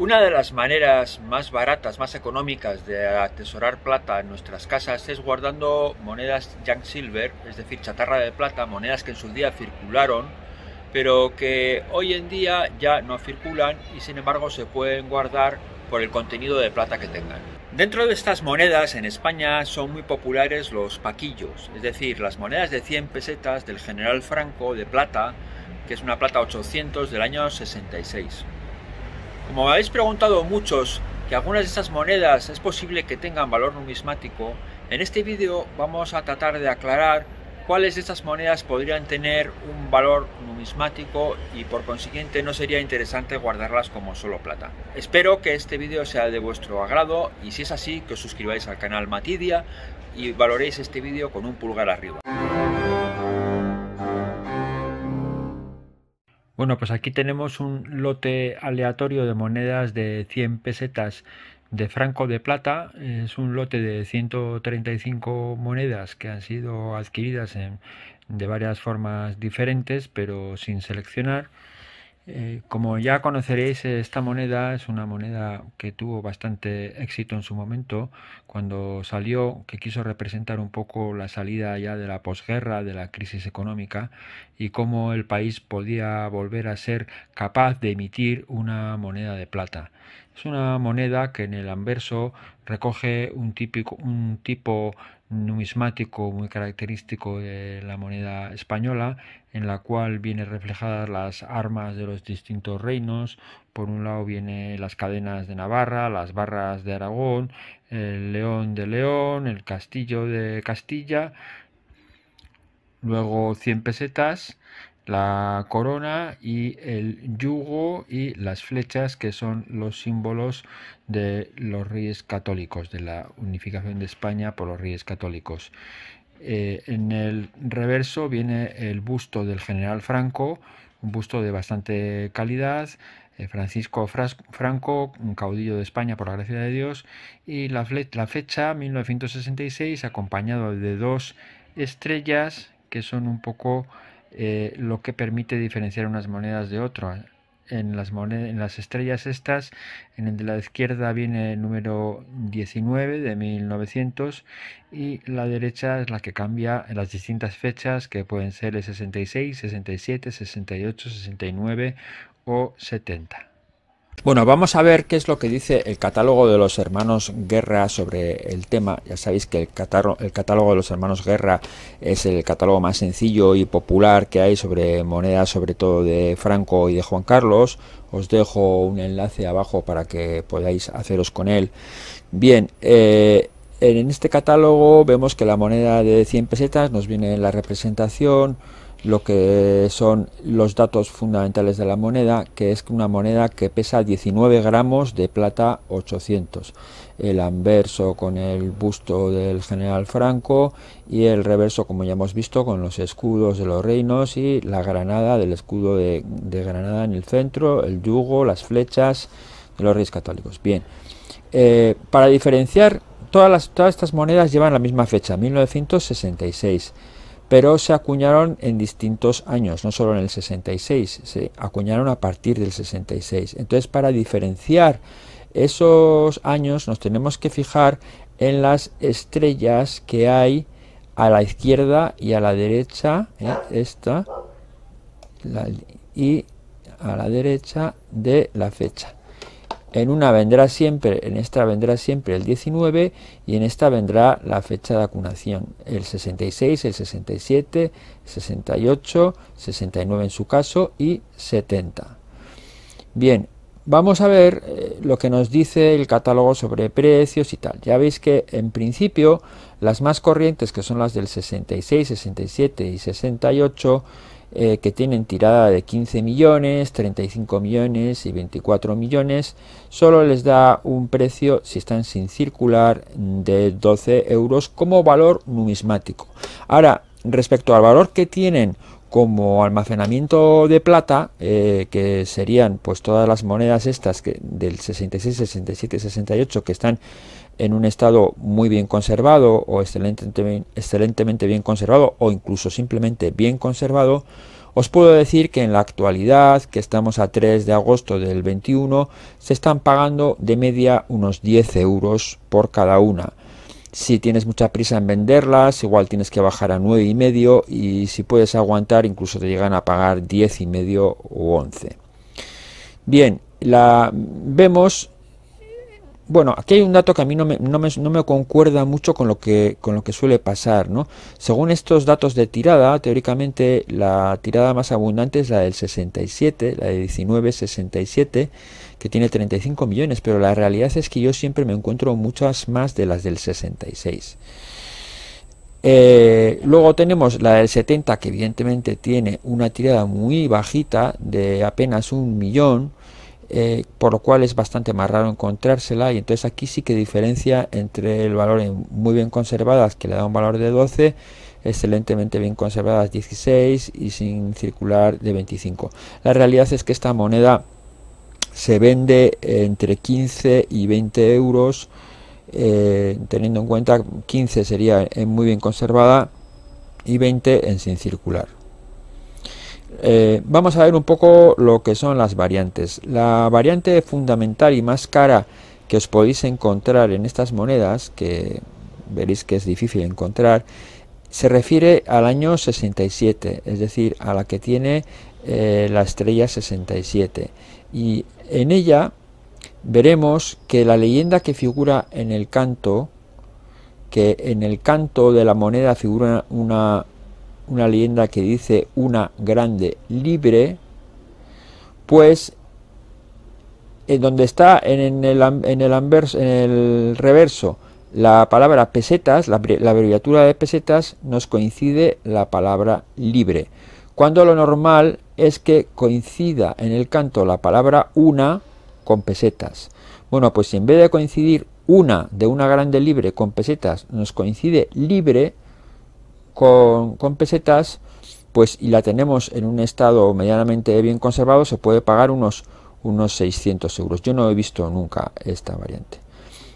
Una de las maneras más baratas, más económicas de atesorar plata en nuestras casas es guardando monedas junk silver, es decir, chatarra de plata, monedas que en su día circularon, pero que hoy en día ya no circulan y sin embargo se pueden guardar por el contenido de plata que tengan. Dentro de estas monedas en España son muy populares los paquillos, es decir, las monedas de 100 pesetas del general Franco de plata, que es una plata 800 del año 66. Como me habéis preguntado muchos que algunas de estas monedas es posible que tengan valor numismático, en este vídeo vamos a tratar de aclarar cuáles de estas monedas podrían tener un valor numismático y por consiguiente no sería interesante guardarlas como solo plata. Espero que este vídeo sea de vuestro agrado y si es así que os suscribáis al canal Matidia y valoréis este vídeo con un pulgar arriba. Bueno, pues aquí tenemos un lote aleatorio de monedas de 100 pesetas de franco de plata. Es un lote de 135 monedas que han sido adquiridas de varias formas diferentes, pero sin seleccionar. Eh, como ya conoceréis, esta moneda es una moneda que tuvo bastante éxito en su momento, cuando salió, que quiso representar un poco la salida ya de la posguerra, de la crisis económica, y cómo el país podía volver a ser capaz de emitir una moneda de plata. Es una moneda que en el anverso recoge un, típico, un tipo numismático muy característico de la moneda española, en la cual viene reflejadas las armas de los distintos reinos. Por un lado vienen las cadenas de Navarra, las barras de Aragón, el león de León, el castillo de Castilla, luego 100 pesetas la corona y el yugo y las flechas que son los símbolos de los reyes católicos, de la unificación de España por los reyes católicos. Eh, en el reverso viene el busto del general Franco, un busto de bastante calidad, eh, Francisco Franco, un caudillo de España por la gracia de Dios, y la, la fecha 1966 acompañado de dos estrellas que son un poco eh, lo que permite diferenciar unas monedas de otras. En las, en las estrellas estas, en el de la izquierda viene el número 19 de 1900 y la derecha es la que cambia en las distintas fechas que pueden ser el 66, 67, 68, 69 o 70. Bueno, vamos a ver qué es lo que dice el catálogo de los hermanos Guerra sobre el tema. Ya sabéis que el, catálogo de los hermanos Guerra es el catálogo más sencillo y popular que hay sobre monedas, sobre todo de Franco y de Juan Carlos. Os dejo un enlace abajo para que podáis haceros con él. Bien, eh, en este catálogo vemos que la moneda de 100 pesetas nos viene en la representación lo que son los datos fundamentales de la moneda, que es una moneda que pesa 19 gramos de plata 800, el anverso con el busto del general Franco y el reverso, como ya hemos visto, con los escudos de los reinos y la granada del escudo de, Granada en el centro, el yugo, las flechas de los reyes católicos. Bien, eh, para diferenciar, todas, las, todas estas monedas llevan la misma fecha, 1966 pero se acuñaron en distintos años, no solo en el 66, se acuñaron a partir del 66. Entonces, para diferenciar esos años nos tenemos que fijar en las estrellas que hay a la izquierda y a la derecha, ¿eh? esta, y a la derecha de la fecha en una vendrá siempre, en esta vendrá siempre el 19 y en esta vendrá la fecha de acunación, el 66, el 67, 68, 69 en su caso y 70. Bien, vamos a ver eh, lo que nos dice el catálogo sobre precios y tal. Ya veis que en principio las más corrientes, que son las del 66, 67 y 68, eh, que tienen tirada de 15 millones, 35 millones y 24 millones, solo les da un precio, si están sin circular, de 12 euros como valor numismático. Ahora, respecto al valor que tienen como almacenamiento de plata, eh, que serían pues todas las monedas estas que del 66, 67, 68 que están en un estado muy bien conservado o excelentemente, excelentemente bien conservado o incluso simplemente bien conservado, os puedo decir que en la actualidad, que estamos a 3 de agosto del 21, se están pagando de media unos 10 euros por cada una. Si tienes mucha prisa en venderlas, igual tienes que bajar a nueve y medio y si puedes aguantar incluso te llegan a pagar diez y medio o 11. Bien, la vemos bueno, aquí hay un dato que a mí no me, no me, concuerda mucho con lo, que, con lo que suele pasar, ¿no? Según estos datos de tirada, teóricamente la tirada más abundante es la del 67, la de 1967, que tiene 35 millones, pero la realidad es que yo siempre me encuentro muchas más de las del 66. Eh, luego tenemos la del 70, que evidentemente tiene una tirada muy bajita, de apenas un millón, eh, por lo cual es bastante más raro encontrársela y entonces aquí sí que diferencia entre el valor en muy bien conservadas que le da un valor de 12 excelentemente bien conservadas 16 y sin circular de 25 la realidad es que esta moneda se vende entre 15 y 20 euros eh, teniendo en cuenta 15 sería en muy bien conservada y 20 en sin circular eh, vamos a ver un poco lo que son las variantes. La variante fundamental y más cara que os podéis encontrar en estas monedas, que veréis que es difícil encontrar, se refiere al año 67, es decir, a la que tiene eh, la estrella 67. Y en ella veremos que la leyenda que figura en el canto, que en el canto de la moneda figura una una leyenda que dice una grande libre, pues en donde está en el, en el, anverso, en el reverso la palabra pesetas, la, la abreviatura de pesetas, nos coincide la palabra libre. Cuando lo normal es que coincida en el canto la palabra una con pesetas. Bueno, pues si en vez de coincidir una de una grande libre con pesetas nos coincide libre, con, pesetas, pues y la tenemos en un estado medianamente bien conservado, se puede pagar unos, unos 600 euros. Yo no he visto nunca esta variante.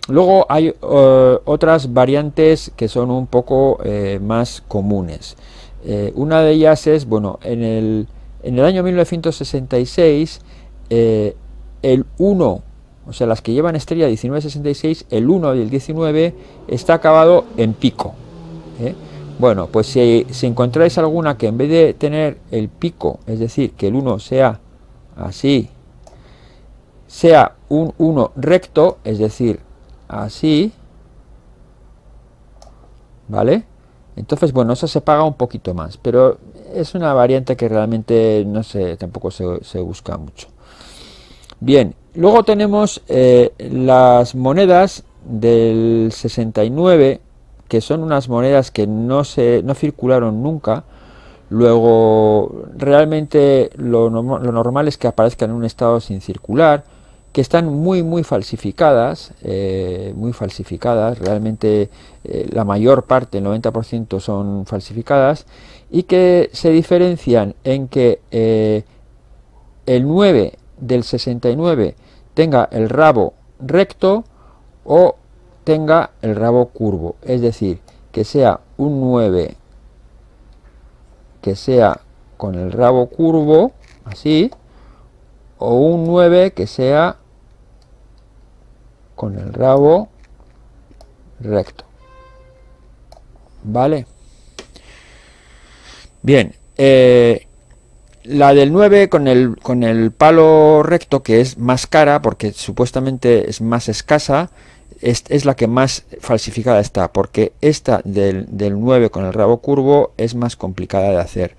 Luego hay eh, otras variantes que son un poco eh, más comunes. Eh, una de ellas es, bueno, en el, en el año 1966, el 1, o sea, las que llevan estrella 1966, el 1 y el 19 está acabado en pico. Bueno, pues si, encontráis alguna que en vez de tener el pico, es decir, que el 1 sea así, sea un 1 recto, es decir, así, ¿vale? Entonces, bueno, eso se paga un poquito más, pero es una variante que realmente, no sé, tampoco se, busca mucho. Bien, luego tenemos eh, las monedas del 69, que son unas monedas que no, se, no circularon nunca, luego realmente lo, normal es que aparezcan en un estado sin circular, que están muy muy falsificadas, eh, muy falsificadas, realmente eh, la mayor parte, el 90% son falsificadas, y que se diferencian en que eh, el 9 del 69 tenga el rabo recto o tenga el rabo curvo, es decir, que sea un 9 que sea con el rabo curvo, así, o un 9 que sea con el rabo recto. ¿Vale? Bien, eh, la del 9 con el, con el palo recto, que es más cara porque supuestamente es más escasa, es, la que más falsificada está, porque esta del, 9 con el rabo curvo es más complicada de hacer.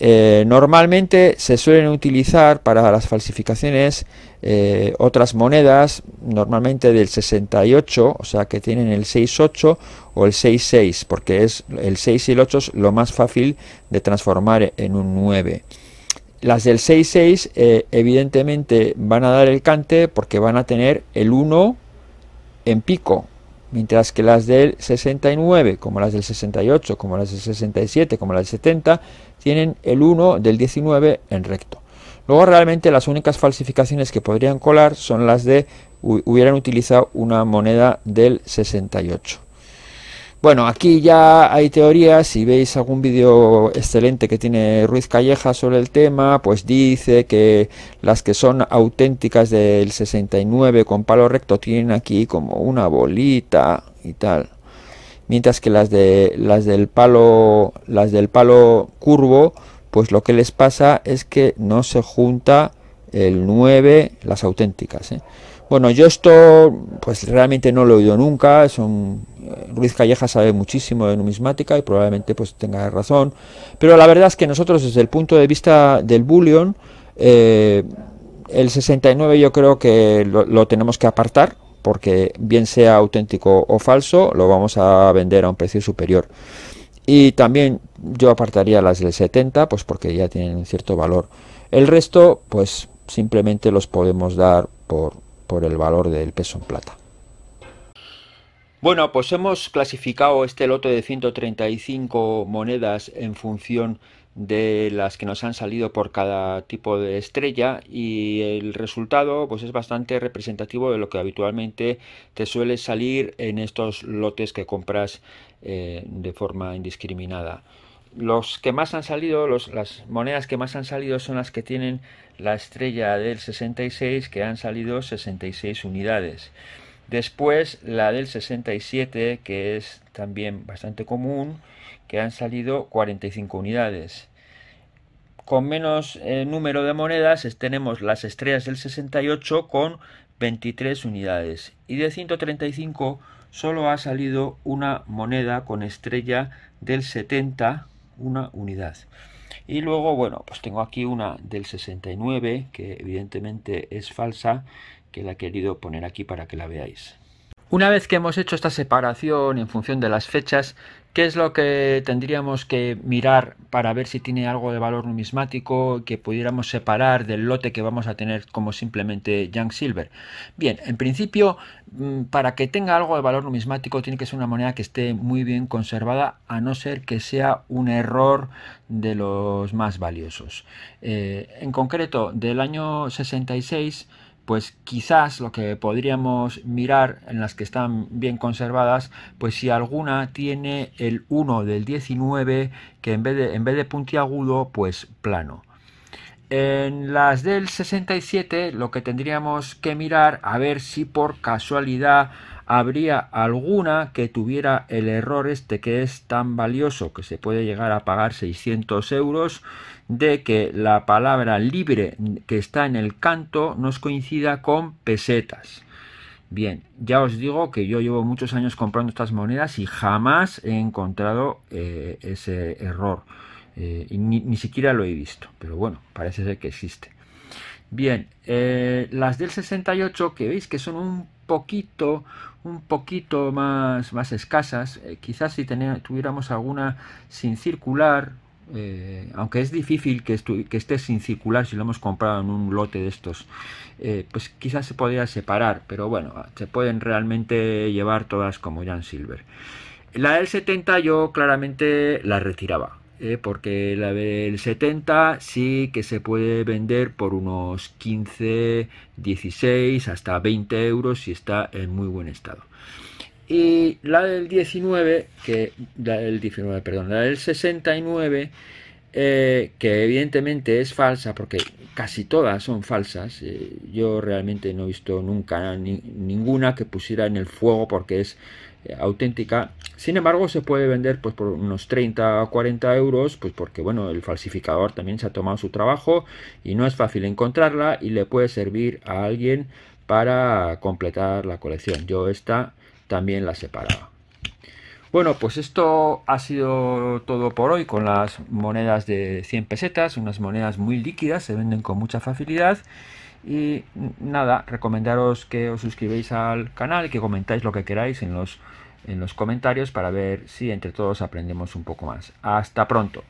Eh, normalmente se suelen utilizar para las falsificaciones eh, otras monedas, normalmente del 68, o sea que tienen el 68 o el 66, porque es el 6 y el 8 es lo más fácil de transformar en un 9. Las del 66 eh, evidentemente van a dar el cante porque van a tener el 1 en pico, mientras que las del 69, como las del 68, como las del 67, como las del 70, tienen el 1 del 19 en recto. Luego realmente las únicas falsificaciones que podrían colar son las de hubieran utilizado una moneda del 68. Bueno, aquí ya hay teorías, si veis algún vídeo excelente que tiene Ruiz Calleja sobre el tema, pues dice que las que son auténticas del 69 con palo recto tienen aquí como una bolita y tal. Mientras que las de las del palo las del palo curvo, pues lo que les pasa es que no se junta el 9, las auténticas, ¿eh? Bueno, yo esto pues realmente no lo he oído nunca, son eh, Ruiz Calleja sabe muchísimo de numismática y probablemente pues tenga razón, pero la verdad es que nosotros desde el punto de vista del bullion eh, el 69 yo creo que lo, tenemos que apartar porque bien sea auténtico o falso lo vamos a vender a un precio superior. Y también yo apartaría las del 70 pues porque ya tienen cierto valor. El resto pues simplemente los podemos dar por por el valor del peso en plata. Bueno, pues hemos clasificado este lote de 135 monedas en función de las que nos han salido por cada tipo de estrella y el resultado pues es bastante representativo de lo que habitualmente te suele salir en estos lotes que compras eh, de forma indiscriminada los que más han salido, las monedas que más han salido son las que tienen la estrella del 66, que han salido 66 unidades. Después la del 67, que es también bastante común, que han salido 45 unidades. Con menos eh, número de monedas tenemos las estrellas del 68 con 23 unidades. Y de 135 solo ha salido una moneda con estrella del 70 una unidad. Y luego, bueno, pues tengo aquí una del 69, que evidentemente es falsa, que la he querido poner aquí para que la veáis. Una vez que hemos hecho esta separación en función de las fechas, ¿qué es lo que tendríamos que mirar para ver si tiene algo de valor numismático que pudiéramos separar del lote que vamos a tener como simplemente Young Silver? Bien, en principio, mm, para que tenga algo de valor numismático tiene que ser una moneda que esté muy bien conservada, a no ser que sea un error de los más valiosos. Eh, en concreto, del año 66, pues quizás lo que podríamos mirar en las que están bien conservadas, pues si alguna tiene el 1 del 19 que en vez de, en vez de puntiagudo, pues plano. En las del 67 lo que tendríamos que mirar a ver si por casualidad habría alguna que tuviera el error este que es tan valioso que se puede llegar a pagar 600 euros de que la palabra libre que está en el canto nos coincida con pesetas. Bien, ya os digo que yo llevo muchos años comprando estas monedas y jamás he encontrado eh, ese error. Eh, ni, siquiera lo he visto, pero bueno, parece ser que existe. Bien, eh, las del 68 que veis que son un poquito, un poquito más, más escasas. Eh, quizás si tuviéramos alguna sin circular, eh, aunque es difícil que, que, esté sin circular si lo hemos comprado en un lote de estos, eh, pues quizás se podría separar, pero bueno, se pueden realmente llevar todas como Jan Silver. La del 70 yo claramente la retiraba. Eh, porque la del 70 sí que se puede vender por unos 15, 16, hasta 20 euros si está en muy buen estado. Y la del 19, que la del 19, perdón, la del 69, eh, que evidentemente es falsa, porque casi todas son falsas. Eh, yo realmente no he visto nunca ninguna que pusiera en el fuego porque es eh, auténtica. Sin embargo, se puede vender pues, por unos 30 o 40 euros, pues porque bueno, el falsificador también se ha tomado su trabajo y no es fácil encontrarla y le puede servir a alguien para completar la colección. Yo esta también la separaba. Bueno, pues esto ha sido todo por hoy con las monedas de 100 pesetas, unas monedas muy líquidas, se venden con mucha facilidad. Y nada, recomendaros que os suscribáis al canal, y que comentáis lo que queráis en los comentarios para ver si entre todos aprendemos un poco más. Hasta pronto.